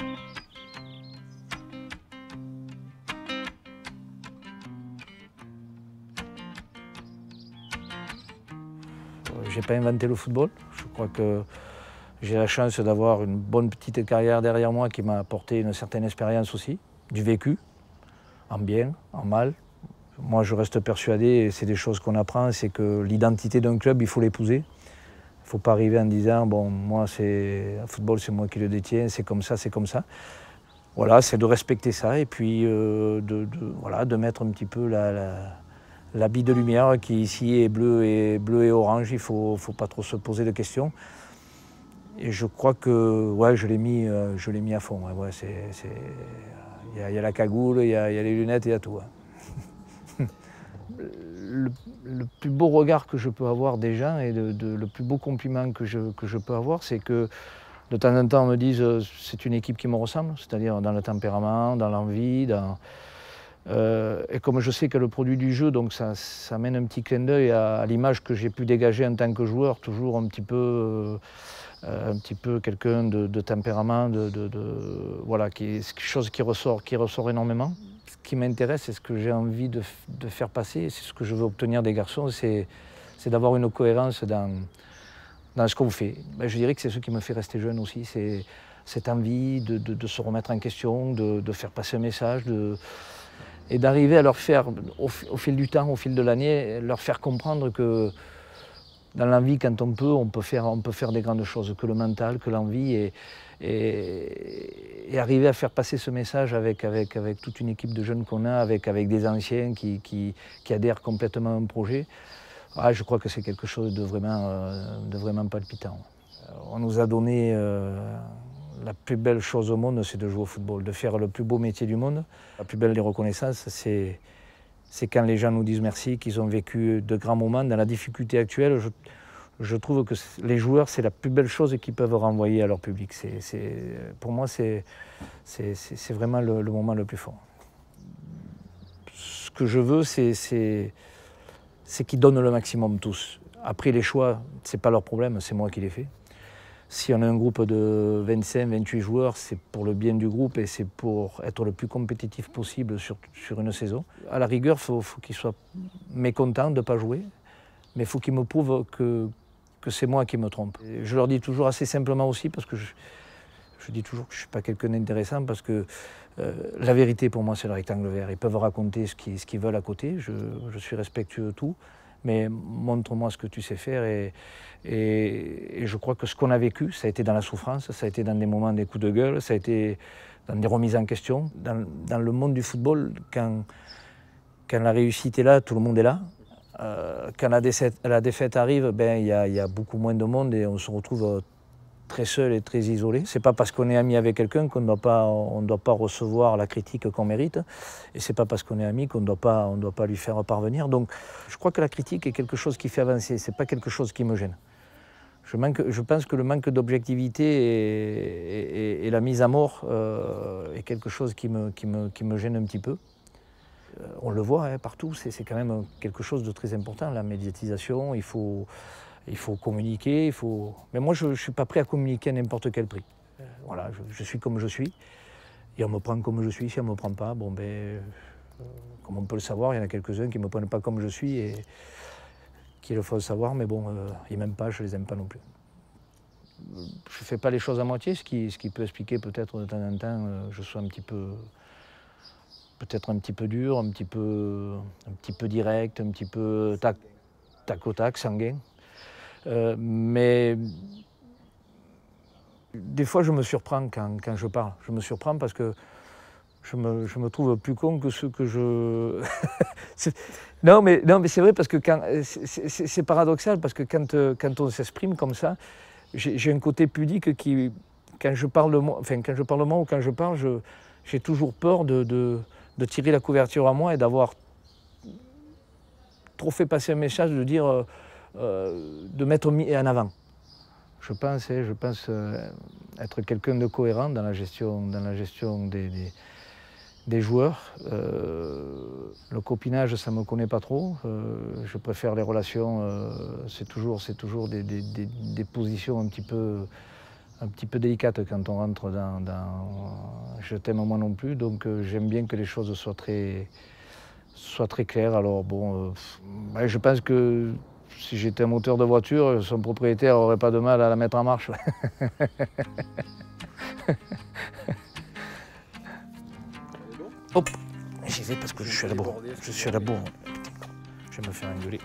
Euh, j'ai pas inventé le football. Je crois que j'ai la chance d'avoir une bonne petite carrière derrière moi qui m'a apporté une certaine expérience aussi, du vécu, en bien, en mal. Moi, je reste persuadé, et c'est des choses qu'on apprend, c'est que l'identité d'un club, il faut l'épouser. Il ne faut pas arriver en disant, bon, moi, c'est le football, c'est moi qui le détiens, c'est comme ça, c'est comme ça. Voilà, c'est de respecter ça et puis euh, de, voilà, de mettre un petit peu l'habit de lumière qui ici est bleu et, bleu et orange, il ne faut, pas trop se poser de questions. Et je crois que ouais, je l'ai mis, euh, mis à fond. Il y, y, a la cagoule, il y, a les lunettes, il y a tout le, plus beau regard que je peux avoir des gens et le plus beau compliment que je, que je peux avoir, c'est que de temps en temps on me dise euh, c'est une équipe qui me ressemble, c'est-à-dire dans le tempérament, dans l'envie, euh, et comme je sais que le produit du jeu, donc ça, mène un petit clin d'œil à, l'image que j'ai pu dégager en tant que joueur, toujours un petit peu, euh, un petit peu quelqu'un de, tempérament, de, voilà, quelque chose qui ressort, qui ressort énormément ce qui m'intéresse, c'est ce que j'ai envie de, faire passer, c'est ce que je veux obtenir des garçons, c'est d'avoir une cohérence dans, ce qu'on fait. Ben, je dirais que c'est ce qui me fait rester jeune aussi, c'est cette envie de, se remettre en question, de, faire passer un message, et d'arriver à leur faire, au, fil du temps, au fil de l'année, leur faire comprendre que dans l'envie, quand on peut, on peut, faire, on peut faire des grandes choses, que le mental, que l'envie, et, arriver à faire passer ce message avec, avec, avec toute une équipe de jeunes qu'on a, avec, avec des anciens qui, adhèrent complètement à un projet, ah, je crois que c'est quelque chose de vraiment, euh, de vraiment palpitant. Euh, on nous a donné euh, la plus belle chose au monde, c'est de jouer au football, de faire le plus beau métier du monde. La plus belle des reconnaissances, c'est c'est quand les gens nous disent merci, qu'ils ont vécu de grands moments. Dans la difficulté actuelle, je, trouve que les joueurs, c'est la plus belle chose qu'ils peuvent renvoyer à leur public. C'est, pour moi, c'est, vraiment le, moment le plus fort. Ce que je veux, c'est, c'est, c'est qu'ils donnent le maximum tous. Après, les choix, ce n'est pas leur problème, c'est moi qui les fais. Si on a un groupe de 25, 28 joueurs, c'est pour le bien du groupe et c'est pour être le plus compétitif possible sur, une saison. À la rigueur, faut, faut qu'ils soient mécontents de ne pas jouer, mais il faut qu'ils me prouvent que, c'est moi qui me trompe. je leur dis toujours assez simplement aussi, parce que je, dis toujours que je ne suis pas quelqu'un d'intéressant, parce que euh, la vérité pour moi, c'est le rectangle vert. Ils peuvent raconter ce qu'ils veulent à côté, je suis respectueux de tout mais montre-moi ce que tu sais faire. Et, et, je crois que ce qu'on a vécu, ça a été dans la souffrance, ça a été dans des moments des coups de gueule, ça a été dans des remises en question. Dans, le monde du football, quand, la réussite est là, tout le monde est là. Euh, quand la défaite, arrive, ben, il ben, y, y a beaucoup moins de monde et on se retrouve très seul et très isolé. C'est pas parce qu'on est ami avec quelqu'un qu'on ne doit pas, on doit pas recevoir la critique qu'on mérite. Et c'est pas parce qu'on est ami qu'on ne doit pas, on doit pas lui faire parvenir. Donc, je crois que la critique est quelque chose qui fait avancer. C'est pas quelque chose qui me gêne. Je, je pense que le manque d'objectivité et, la mise à mort euh, est quelque chose qui me, qui me, qui me gêne un petit peu euh, on le voit hein, partout, c'est quand même quelque chose de très important, la médiatisation. Il faut, il faut communiquer, il faut. Mais moi, je ne suis pas prêt à communiquer à n'importe quel prix. Euh, voilà, je, suis comme je suis. Et on me prend comme je suis. Si on ne me prend pas, bon, ben, euh, comme on peut le savoir, il y en a quelques-uns qui ne me prennent pas comme je suis et qui le font savoir, mais bon, ils euh, ils m'aiment pas, je ne les aime pas non plus. Je ne fais pas les choses à moitié, ce qui, ce qui peut expliquer peut-être de temps en temps, que je sois un petit peu. Peut-être un petit peu dur, un petit peu, un petit peu direct, un petit peu tac, tac au tac, sanguin. Euh, mais des fois, je me surprends quand, je parle. Je me surprends parce que je me, trouve plus con que ce que je. non, mais, non, mais c'est vrai parce que c'est paradoxal parce que quand, euh, quand on s'exprime comme ça, j'ai un côté pudique qui, quand je parle moi, enfin, quand je parle moi ou quand je parle, j'ai toujours peur de, tirer la couverture à moi et d'avoir trop fait passer un message de dire. Euh, euh, de mettre en avant. Je pense, hein, je pense euh, être quelqu'un de cohérent dans la gestion, dans la gestion des, des, joueurs. Euh, le copinage, ça ne me connaît pas trop. je préfère les relations. c'est toujours, toujours des, positions un petit peu un petit peu quand on rentre dans, je t'aime moi non plus donc j'aime bien que les choses soient très très claires alors bon je pense que si j'étais moteur de voiture, son propriétaire n'aurait pas de mal à la mettre en marche. Hop, j'y vais parce que je suis à la bourre. Je suis à la bourre. Je vais me faire engueuler.